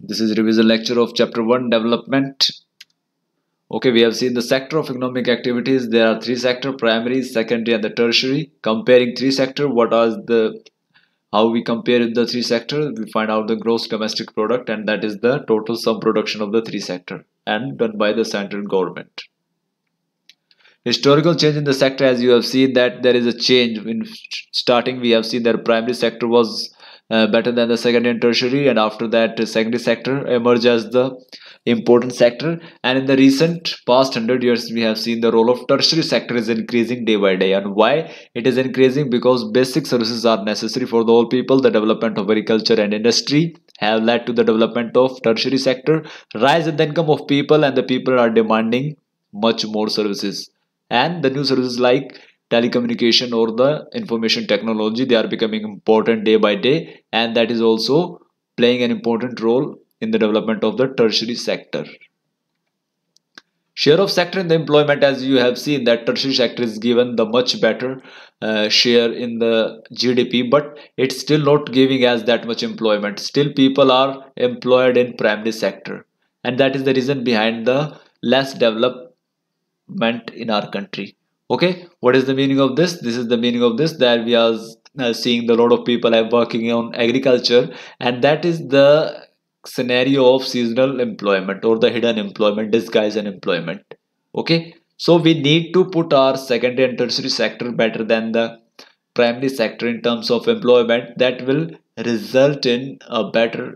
This is revision lecture of chapter 1 development. Okay, we have seen the sector of economic activities. There are three sector, primary, secondary and the tertiary. Comparing three sector, what are the how we compare the three sector? We find out the gross domestic product and that is the total sum production of the three sector and done by the central government. Historical change in the sector as you have seen that there is a change in starting we have seen that primary sector was uh, better than the secondary and tertiary and after that uh, secondary sector emerge as the important sector and in the recent past 100 years we have seen the role of tertiary sector is increasing day by day and why it is increasing because basic services are necessary for the whole people the development of agriculture and industry have led to the development of tertiary sector rise in the income of people and the people are demanding much more services and the new services like telecommunication or the information technology they are becoming important day by day and that is also playing an important role in the development of the tertiary sector share of sector in the employment as you have seen that tertiary sector is given the much better uh, share in the gdp but it's still not giving us that much employment still people are employed in primary sector and that is the reason behind the less development in our country okay what is the meaning of this this is the meaning of this that we are uh, seeing the lot of people are working on agriculture and that is the scenario of seasonal employment or the hidden employment disguised employment okay so we need to put our secondary and tertiary sector better than the primary sector in terms of employment that will result in a better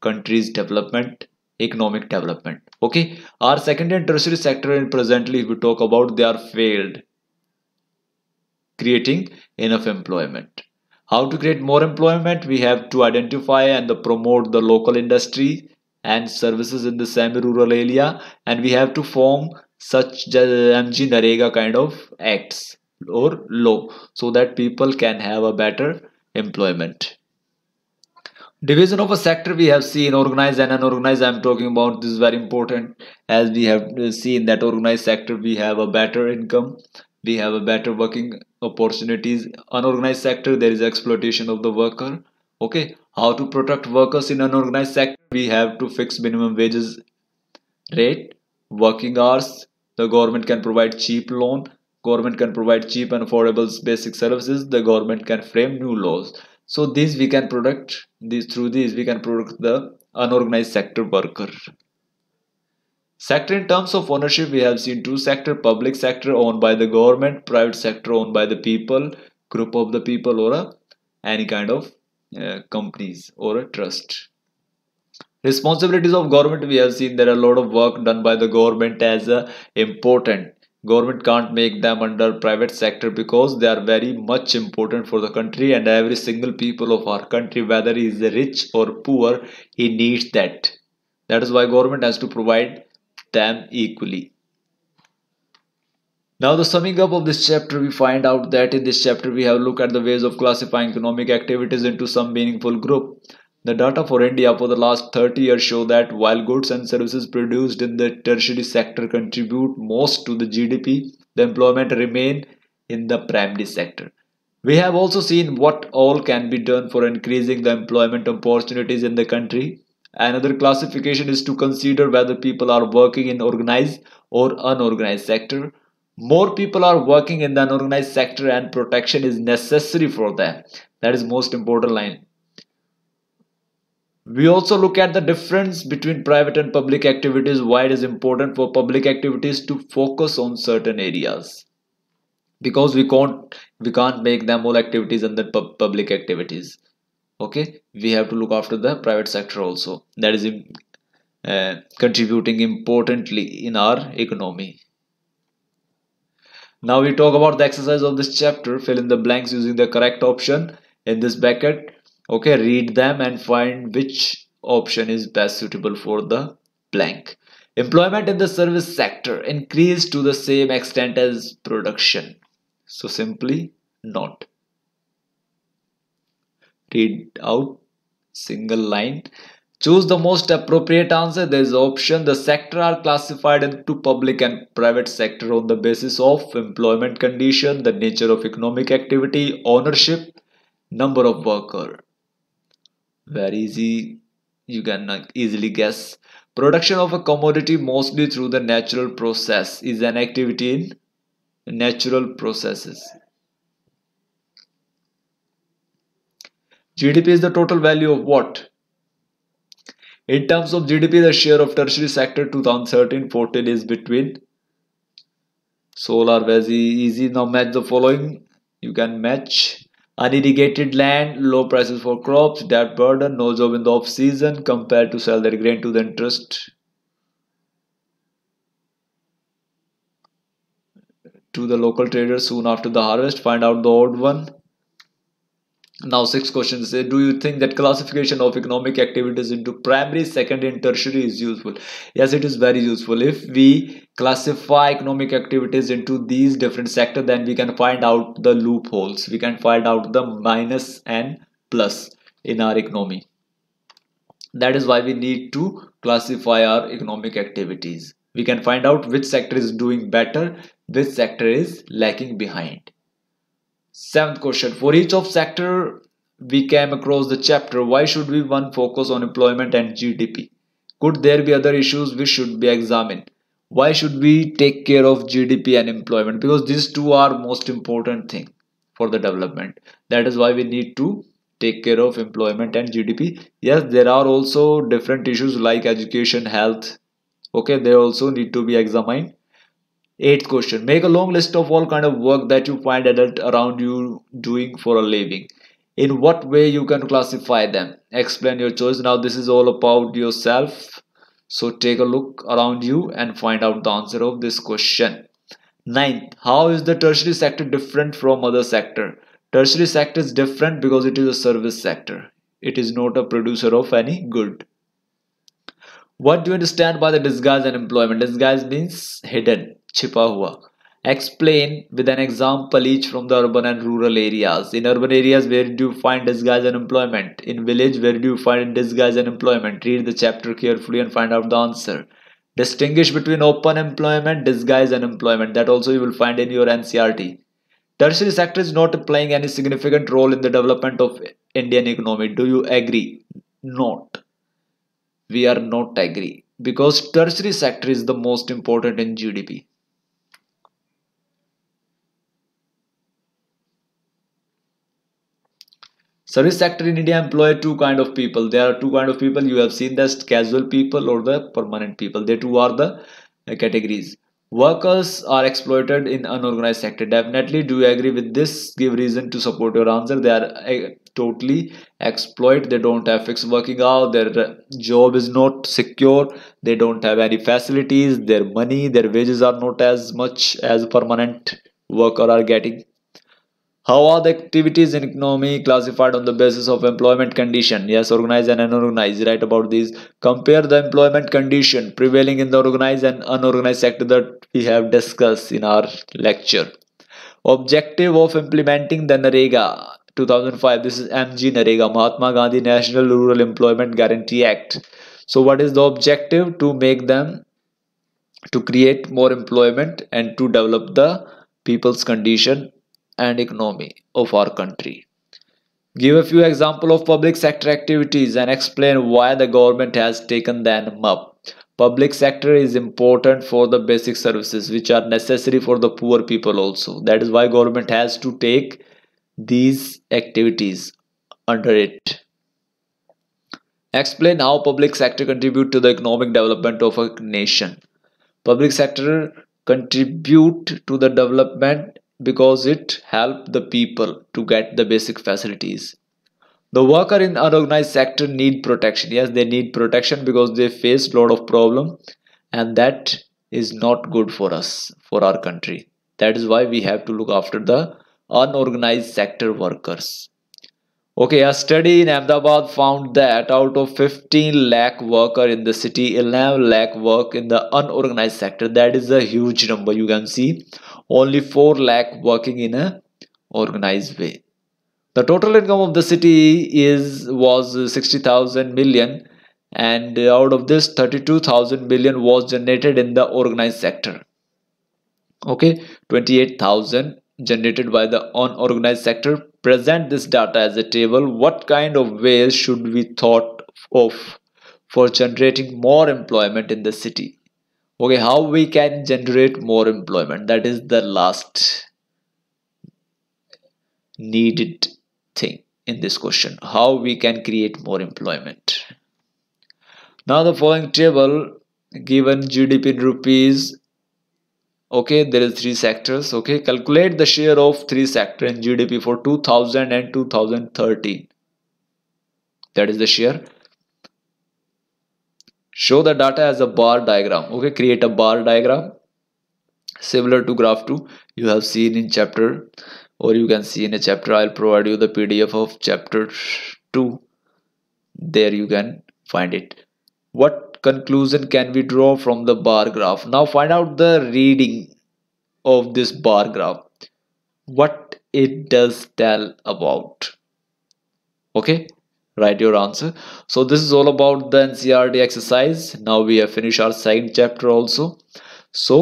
country's development economic development okay our secondary and tertiary sector in presently if we talk about they are failed creating enough employment. How to create more employment? We have to identify and promote the local industry and services in the semi-rural area and we have to form such MG Narega kind of acts or law so that people can have a better employment. Division of a sector we have seen organized and unorganized. I'm talking about this is very important as we have seen that organized sector we have a better income, we have a better working opportunities unorganized sector there is exploitation of the worker okay how to protect workers in unorganized sector we have to fix minimum wages rate working hours the government can provide cheap loan government can provide cheap and affordable basic services the government can frame new laws so these we can protect these through these we can protect the unorganized sector worker Sector in terms of ownership, we have seen two sector, public sector owned by the government, private sector owned by the people, group of the people or a, any kind of uh, companies or a trust. Responsibilities of government, we have seen there are a lot of work done by the government as uh, important. Government can't make them under private sector because they are very much important for the country and every single people of our country, whether he is rich or poor, he needs that. That is why government has to provide them equally. Now the summing up of this chapter we find out that in this chapter we have looked at the ways of classifying economic activities into some meaningful group. The data for India for the last 30 years show that while goods and services produced in the tertiary sector contribute most to the GDP, the employment remain in the primary sector. We have also seen what all can be done for increasing the employment opportunities in the country. Another classification is to consider whether people are working in organized or unorganized sector. More people are working in the unorganized sector and protection is necessary for them. That is most important line. We also look at the difference between private and public activities, why it is important for public activities to focus on certain areas. Because we can't we can't make them all activities under pub- public activities okay we have to look after the private sector also that is uh, contributing importantly in our economy now we talk about the exercise of this chapter fill in the blanks using the correct option in this bracket okay read them and find which option is best suitable for the blank employment in the service sector increased to the same extent as production so simply not read out single line choose the most appropriate answer there is option the sector are classified into public and private sector on the basis of employment condition the nature of economic activity ownership number of worker very easy you can uh, easily guess production of a commodity mostly through the natural process is an activity in natural processes GDP is the total value of what? In terms of GDP, the share of tertiary sector 2013-14 is between solar very easy. Now match the following. You can match unirrigated land, low prices for crops, debt burden, no job in the off season compared to sell their grain to the interest. To the local traders soon after the harvest, find out the odd one now sixth question uh, do you think that classification of economic activities into primary secondary and tertiary is useful yes it is very useful if we classify economic activities into these different sectors, then we can find out the loopholes we can find out the minus and plus in our economy that is why we need to classify our economic activities we can find out which sector is doing better which sector is lacking behind Seventh question For each of sector, we came across the chapter Why should we one focus on employment and GDP? Could there be other issues which should be examined? Why should we take care of GDP and employment? Because these two are most important thing for the development. That is why we need to take care of employment and GDP. Yes, there are also different issues like education, health. Okay, they also need to be examined Eighth question. Make a long list of all kind of work that you find adult around you doing for a living. In what way you can classify them? Explain your choice. Now this is all about yourself. So take a look around you and find out the answer of this question. Ninth, how is the tertiary sector different from other sector? Tertiary sector is different because it is a service sector. It is not a producer of any good. What do you understand by the disguise and employment? Disguise means hidden छिपा हुआ explain with an example each from the urban and rural areas in urban areas where do you find disguised unemployment in village where do you find disguised unemployment read the chapter carefully and find out the answer distinguish between open employment disguised unemployment that also you will find in your ncrt tertiary sector is not playing any significant role in the development of indian economy do you agree not we are not agree because tertiary sector is the most important in gdp service sector in india employ two kind of people there are two kind of people you have seen the casual people or the permanent people they two are the uh, categories workers are exploited in unorganized sector definitely do you agree with this give reason to support your answer they are uh, totally exploit they don't have fixed working hours. their uh, job is not secure they don't have any facilities their money their wages are not as much as permanent worker are getting how are the activities in economy classified on the basis of employment condition? Yes, organized and unorganized. Right about this. Compare the employment condition prevailing in the organized and unorganized sector that we have discussed in our lecture. Objective of implementing the NREGA 2005. This is MG NREGA, Mahatma Gandhi National Rural Employment Guarantee Act. So, what is the objective? To make them to create more employment and to develop the people's condition and economy of our country. Give a few examples of public sector activities and explain why the government has taken them up. Public sector is important for the basic services which are necessary for the poor people also. That is why government has to take these activities under it. Explain how public sector contribute to the economic development of a nation. Public sector contribute to the development because it helped the people to get the basic facilities. The worker in unorganized sector need protection. Yes, they need protection because they face lot of problem and that is not good for us, for our country. That is why we have to look after the unorganized sector workers. Okay, a study in Ahmedabad found that out of 15 lakh worker in the city, 11 lakh work in the unorganized sector. That is a huge number you can see only 4 lakh working in a organized way. The total income of the city is was 60,000 million and out of this 32,000 million was generated in the organized sector. Okay, 28,000 generated by the unorganized sector. Present this data as a table. What kind of ways should we thought of for generating more employment in the city? okay how we can generate more employment that is the last needed thing in this question how we can create more employment now the following table given GDP in rupees okay there is three sectors okay calculate the share of three sector in GDP for 2000 and 2013 that is the share show the data as a bar diagram okay create a bar diagram similar to graph 2 you have seen in chapter or you can see in a chapter i'll provide you the pdf of chapter 2 there you can find it what conclusion can we draw from the bar graph now find out the reading of this bar graph what it does tell about okay write your answer so this is all about the NCRD exercise now we have finished our second chapter also so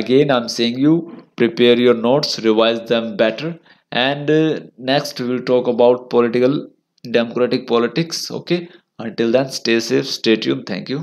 again i'm saying you prepare your notes revise them better and uh, next we will talk about political democratic politics okay until then stay safe stay tuned thank you